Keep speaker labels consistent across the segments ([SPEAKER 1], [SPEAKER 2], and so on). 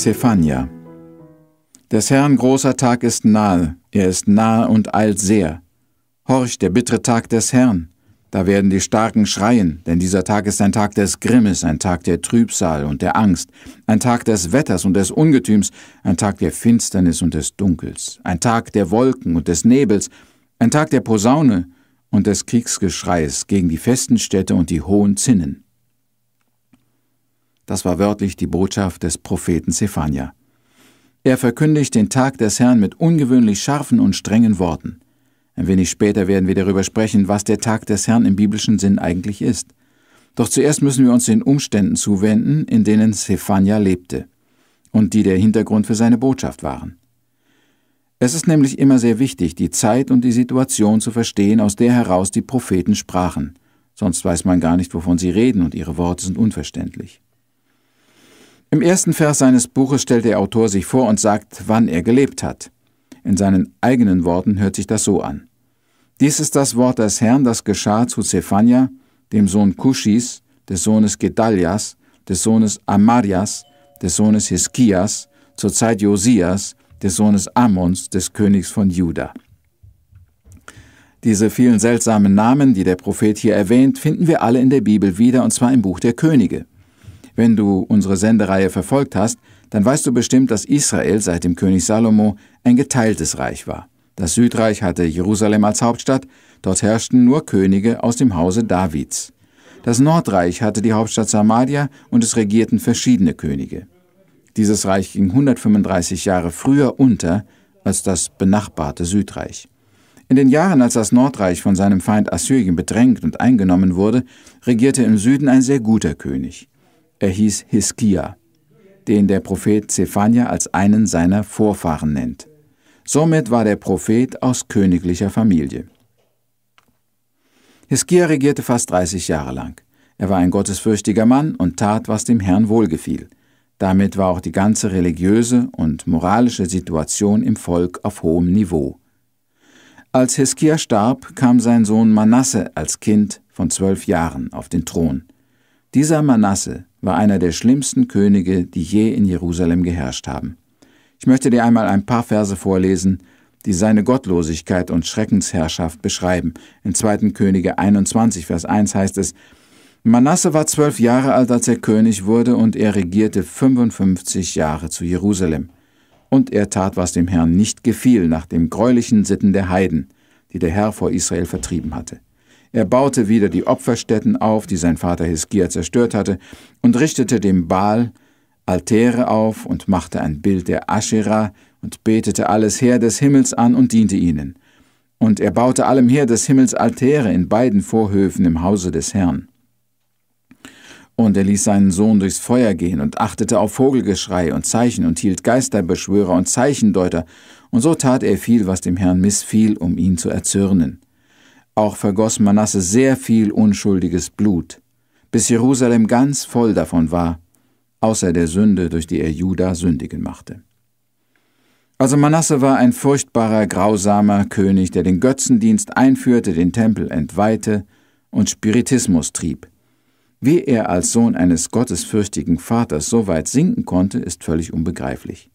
[SPEAKER 1] Zephania. Des Herrn großer Tag ist nahe, er ist nahe und eilt sehr. Horch, der bittere Tag des Herrn. Da werden die Starken schreien, denn dieser Tag ist ein Tag des Grimmes, ein Tag der Trübsal und der Angst, ein Tag des Wetters und des Ungetüms, ein Tag der Finsternis und des Dunkels, ein Tag der Wolken und des Nebels, ein Tag der Posaune und des Kriegsgeschreis gegen die festen Städte und die hohen Zinnen. Das war wörtlich die Botschaft des Propheten Zephania. Er verkündigt den Tag des Herrn mit ungewöhnlich scharfen und strengen Worten. Ein wenig später werden wir darüber sprechen, was der Tag des Herrn im biblischen Sinn eigentlich ist. Doch zuerst müssen wir uns den Umständen zuwenden, in denen Zephania lebte und die der Hintergrund für seine Botschaft waren. Es ist nämlich immer sehr wichtig, die Zeit und die Situation zu verstehen, aus der heraus die Propheten sprachen, sonst weiß man gar nicht, wovon sie reden und ihre Worte sind unverständlich. Im ersten Vers seines Buches stellt der Autor sich vor und sagt, wann er gelebt hat. In seinen eigenen Worten hört sich das so an. Dies ist das Wort des Herrn, das geschah zu Zephania, dem Sohn Kushis, des Sohnes Gedalias, des Sohnes Amarias, des Sohnes Hiskias, zur Zeit Josias, des Sohnes Ammons, des Königs von Juda. Diese vielen seltsamen Namen, die der Prophet hier erwähnt, finden wir alle in der Bibel wieder, und zwar im Buch der Könige. Wenn du unsere Sendereihe verfolgt hast, dann weißt du bestimmt, dass Israel seit dem König Salomo ein geteiltes Reich war. Das Südreich hatte Jerusalem als Hauptstadt, dort herrschten nur Könige aus dem Hause Davids. Das Nordreich hatte die Hauptstadt Samaria und es regierten verschiedene Könige. Dieses Reich ging 135 Jahre früher unter als das benachbarte Südreich. In den Jahren, als das Nordreich von seinem Feind Assyrien bedrängt und eingenommen wurde, regierte im Süden ein sehr guter König. Er hieß Hiskia, den der Prophet Zephania als einen seiner Vorfahren nennt. Somit war der Prophet aus königlicher Familie. Hiskia regierte fast 30 Jahre lang. Er war ein gottesfürchtiger Mann und tat, was dem Herrn wohlgefiel. Damit war auch die ganze religiöse und moralische Situation im Volk auf hohem Niveau. Als Hiskia starb, kam sein Sohn Manasse als Kind von zwölf Jahren auf den Thron. Dieser Manasse war einer der schlimmsten Könige, die je in Jerusalem geherrscht haben. Ich möchte dir einmal ein paar Verse vorlesen, die seine Gottlosigkeit und Schreckensherrschaft beschreiben. In 2. Könige 21, Vers 1 heißt es, Manasse war zwölf Jahre alt, als er König wurde, und er regierte 55 Jahre zu Jerusalem. Und er tat, was dem Herrn nicht gefiel, nach den greulichen Sitten der Heiden, die der Herr vor Israel vertrieben hatte. Er baute wieder die Opferstätten auf, die sein Vater Hiskia zerstört hatte, und richtete dem Baal Altäre auf und machte ein Bild der Aschera und betete alles Heer des Himmels an und diente ihnen. Und er baute allem Heer des Himmels Altäre in beiden Vorhöfen im Hause des Herrn. Und er ließ seinen Sohn durchs Feuer gehen und achtete auf Vogelgeschrei und Zeichen und hielt Geisterbeschwörer und Zeichendeuter, und so tat er viel, was dem Herrn missfiel, um ihn zu erzürnen. Auch vergoss Manasse sehr viel unschuldiges Blut, bis Jerusalem ganz voll davon war, außer der Sünde, durch die er Juda sündigen machte. Also Manasse war ein furchtbarer, grausamer König, der den Götzendienst einführte, den Tempel entweihte und Spiritismus trieb. Wie er als Sohn eines gottesfürchtigen Vaters so weit sinken konnte, ist völlig unbegreiflich.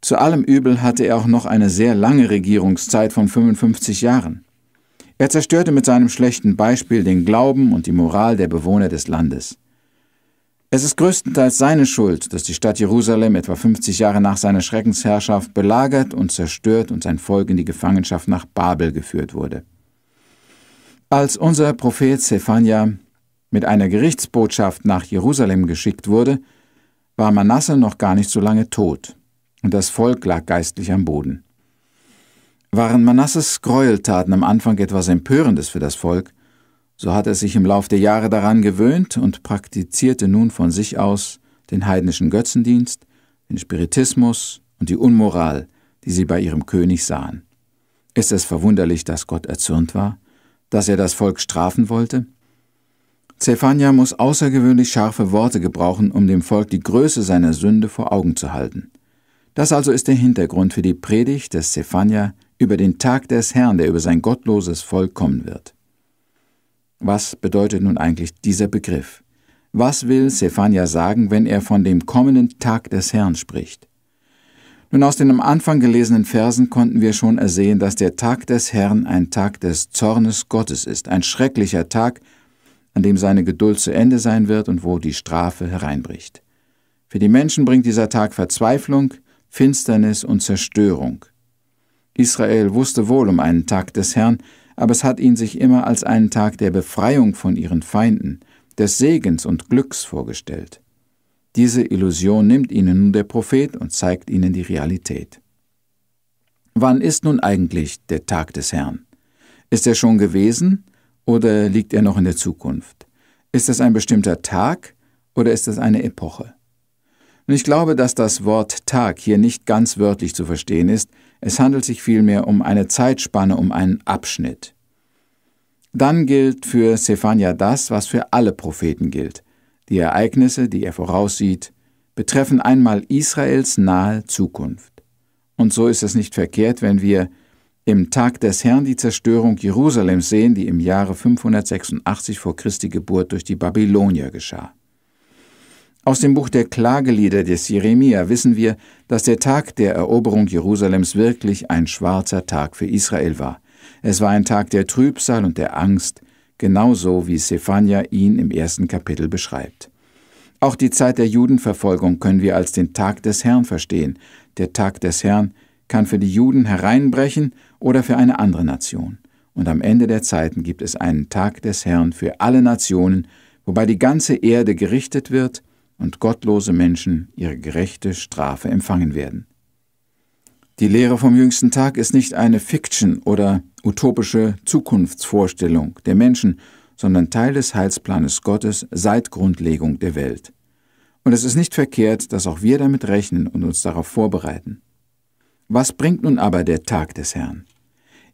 [SPEAKER 1] Zu allem Übel hatte er auch noch eine sehr lange Regierungszeit von 55 Jahren. Er zerstörte mit seinem schlechten Beispiel den Glauben und die Moral der Bewohner des Landes. Es ist größtenteils seine Schuld, dass die Stadt Jerusalem etwa 50 Jahre nach seiner Schreckensherrschaft belagert und zerstört und sein Volk in die Gefangenschaft nach Babel geführt wurde. Als unser Prophet Zephania mit einer Gerichtsbotschaft nach Jerusalem geschickt wurde, war Manasse noch gar nicht so lange tot und das Volk lag geistlich am Boden. Waren Manasses Gräueltaten am Anfang etwas Empörendes für das Volk, so hat er sich im Lauf der Jahre daran gewöhnt und praktizierte nun von sich aus den heidnischen Götzendienst, den Spiritismus und die Unmoral, die sie bei ihrem König sahen. Ist es verwunderlich, dass Gott erzürnt war, dass er das Volk strafen wollte? Zephania muss außergewöhnlich scharfe Worte gebrauchen, um dem Volk die Größe seiner Sünde vor Augen zu halten. Das also ist der Hintergrund für die Predigt des Zephania über den Tag des Herrn, der über sein gottloses Volk kommen wird. Was bedeutet nun eigentlich dieser Begriff? Was will Stefania sagen, wenn er von dem kommenden Tag des Herrn spricht? Nun, aus den am Anfang gelesenen Versen konnten wir schon ersehen, dass der Tag des Herrn ein Tag des Zornes Gottes ist, ein schrecklicher Tag, an dem seine Geduld zu Ende sein wird und wo die Strafe hereinbricht. Für die Menschen bringt dieser Tag Verzweiflung, Finsternis und Zerstörung. Israel wusste wohl um einen Tag des Herrn, aber es hat ihn sich immer als einen Tag der Befreiung von ihren Feinden, des Segens und Glücks vorgestellt. Diese Illusion nimmt ihnen nun der Prophet und zeigt ihnen die Realität. Wann ist nun eigentlich der Tag des Herrn? Ist er schon gewesen oder liegt er noch in der Zukunft? Ist es ein bestimmter Tag oder ist es eine Epoche? Und ich glaube, dass das Wort Tag hier nicht ganz wörtlich zu verstehen ist, es handelt sich vielmehr um eine Zeitspanne, um einen Abschnitt. Dann gilt für Stefania das, was für alle Propheten gilt. Die Ereignisse, die er voraussieht, betreffen einmal Israels nahe Zukunft. Und so ist es nicht verkehrt, wenn wir im Tag des Herrn die Zerstörung Jerusalems sehen, die im Jahre 586 vor Christi Geburt durch die Babylonier geschah. Aus dem Buch der Klagelieder des Jeremia wissen wir, dass der Tag der Eroberung Jerusalems wirklich ein schwarzer Tag für Israel war. Es war ein Tag der Trübsal und der Angst, genauso wie Sephania ihn im ersten Kapitel beschreibt. Auch die Zeit der Judenverfolgung können wir als den Tag des Herrn verstehen. Der Tag des Herrn kann für die Juden hereinbrechen oder für eine andere Nation. Und am Ende der Zeiten gibt es einen Tag des Herrn für alle Nationen, wobei die ganze Erde gerichtet wird und gottlose Menschen ihre gerechte Strafe empfangen werden. Die Lehre vom jüngsten Tag ist nicht eine Fiction oder utopische Zukunftsvorstellung der Menschen, sondern Teil des Heilsplanes Gottes seit Grundlegung der Welt. Und es ist nicht verkehrt, dass auch wir damit rechnen und uns darauf vorbereiten. Was bringt nun aber der Tag des Herrn?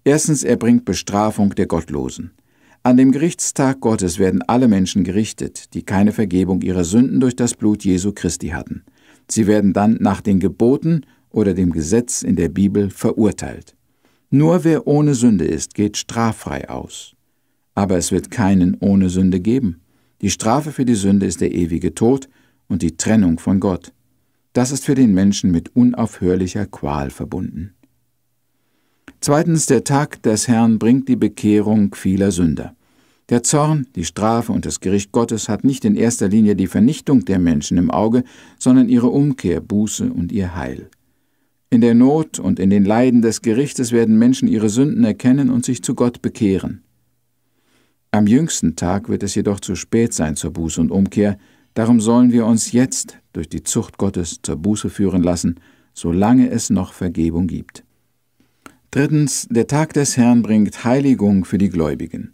[SPEAKER 1] Erstens, er bringt Bestrafung der Gottlosen. An dem Gerichtstag Gottes werden alle Menschen gerichtet, die keine Vergebung ihrer Sünden durch das Blut Jesu Christi hatten. Sie werden dann nach den Geboten oder dem Gesetz in der Bibel verurteilt. Nur wer ohne Sünde ist, geht straffrei aus. Aber es wird keinen ohne Sünde geben. Die Strafe für die Sünde ist der ewige Tod und die Trennung von Gott. Das ist für den Menschen mit unaufhörlicher Qual verbunden. Zweitens, der Tag des Herrn bringt die Bekehrung vieler Sünder. Der Zorn, die Strafe und das Gericht Gottes hat nicht in erster Linie die Vernichtung der Menschen im Auge, sondern ihre Umkehr, Buße und ihr Heil. In der Not und in den Leiden des Gerichtes werden Menschen ihre Sünden erkennen und sich zu Gott bekehren. Am jüngsten Tag wird es jedoch zu spät sein zur Buße und Umkehr, darum sollen wir uns jetzt durch die Zucht Gottes zur Buße führen lassen, solange es noch Vergebung gibt. Drittens, der Tag des Herrn bringt Heiligung für die Gläubigen.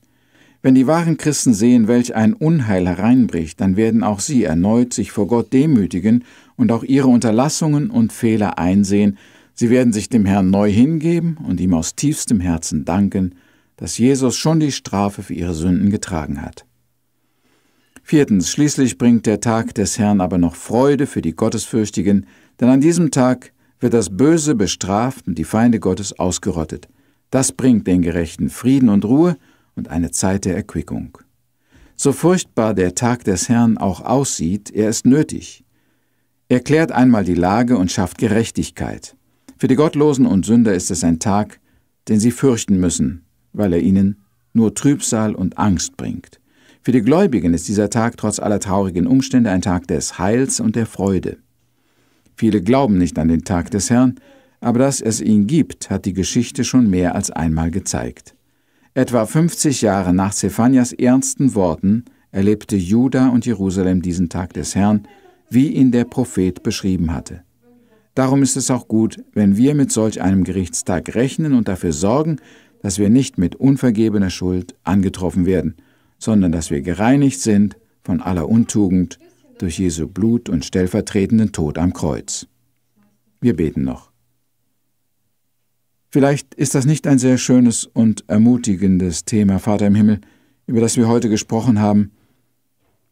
[SPEAKER 1] Wenn die wahren Christen sehen, welch ein Unheil hereinbricht, dann werden auch sie erneut sich vor Gott demütigen und auch ihre Unterlassungen und Fehler einsehen. Sie werden sich dem Herrn neu hingeben und ihm aus tiefstem Herzen danken, dass Jesus schon die Strafe für ihre Sünden getragen hat. Viertens, schließlich bringt der Tag des Herrn aber noch Freude für die Gottesfürchtigen, denn an diesem Tag wird das Böse bestraft und die Feinde Gottes ausgerottet. Das bringt den Gerechten Frieden und Ruhe und eine Zeit der Erquickung. So furchtbar der Tag des Herrn auch aussieht, er ist nötig. Er klärt einmal die Lage und schafft Gerechtigkeit. Für die Gottlosen und Sünder ist es ein Tag, den sie fürchten müssen, weil er ihnen nur Trübsal und Angst bringt. Für die Gläubigen ist dieser Tag trotz aller traurigen Umstände ein Tag des Heils und der Freude. Viele glauben nicht an den Tag des Herrn, aber dass es ihn gibt, hat die Geschichte schon mehr als einmal gezeigt. Etwa 50 Jahre nach Zephanias ernsten Worten erlebte Juda und Jerusalem diesen Tag des Herrn, wie ihn der Prophet beschrieben hatte. Darum ist es auch gut, wenn wir mit solch einem Gerichtstag rechnen und dafür sorgen, dass wir nicht mit unvergebener Schuld angetroffen werden, sondern dass wir gereinigt sind von aller Untugend durch Jesu Blut und stellvertretenden Tod am Kreuz. Wir beten noch. Vielleicht ist das nicht ein sehr schönes und ermutigendes Thema, Vater im Himmel, über das wir heute gesprochen haben.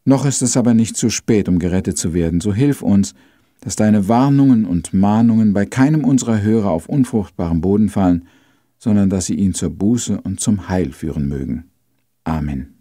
[SPEAKER 1] Noch ist es aber nicht zu spät, um gerettet zu werden. So hilf uns, dass deine Warnungen und Mahnungen bei keinem unserer Hörer auf unfruchtbaren Boden fallen, sondern dass sie ihn zur Buße und zum Heil führen mögen. Amen.